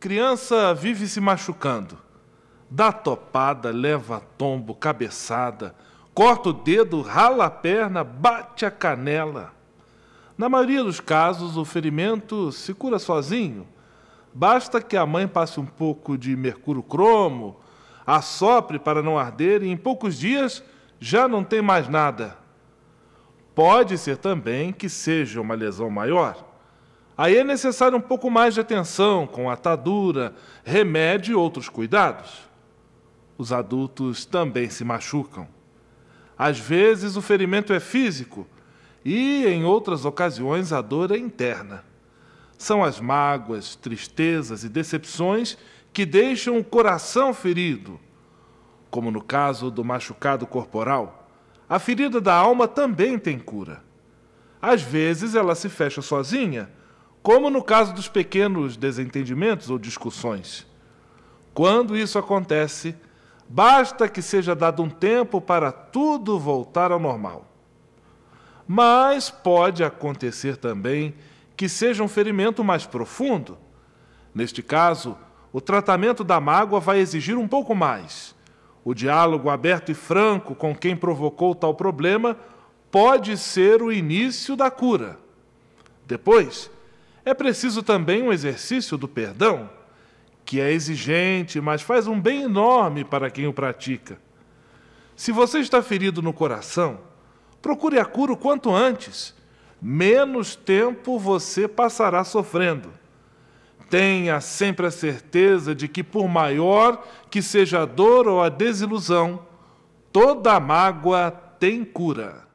Criança vive se machucando. Dá topada, leva tombo, cabeçada, corta o dedo, rala a perna, bate a canela. Na maioria dos casos, o ferimento se cura sozinho. Basta que a mãe passe um pouco de mercúrio cromo, assopre para não arder e em poucos dias já não tem mais nada. Pode ser também que seja uma lesão maior Aí é necessário um pouco mais de atenção com atadura, remédio e outros cuidados. Os adultos também se machucam. Às vezes o ferimento é físico e, em outras ocasiões, a dor é interna. São as mágoas, tristezas e decepções que deixam o coração ferido. Como no caso do machucado corporal, a ferida da alma também tem cura. Às vezes ela se fecha sozinha como no caso dos pequenos desentendimentos ou discussões. Quando isso acontece, basta que seja dado um tempo para tudo voltar ao normal. Mas pode acontecer também que seja um ferimento mais profundo. Neste caso, o tratamento da mágoa vai exigir um pouco mais. O diálogo aberto e franco com quem provocou tal problema pode ser o início da cura. Depois, é preciso também um exercício do perdão, que é exigente, mas faz um bem enorme para quem o pratica. Se você está ferido no coração, procure a cura o quanto antes. Menos tempo você passará sofrendo. Tenha sempre a certeza de que, por maior que seja a dor ou a desilusão, toda mágoa tem cura.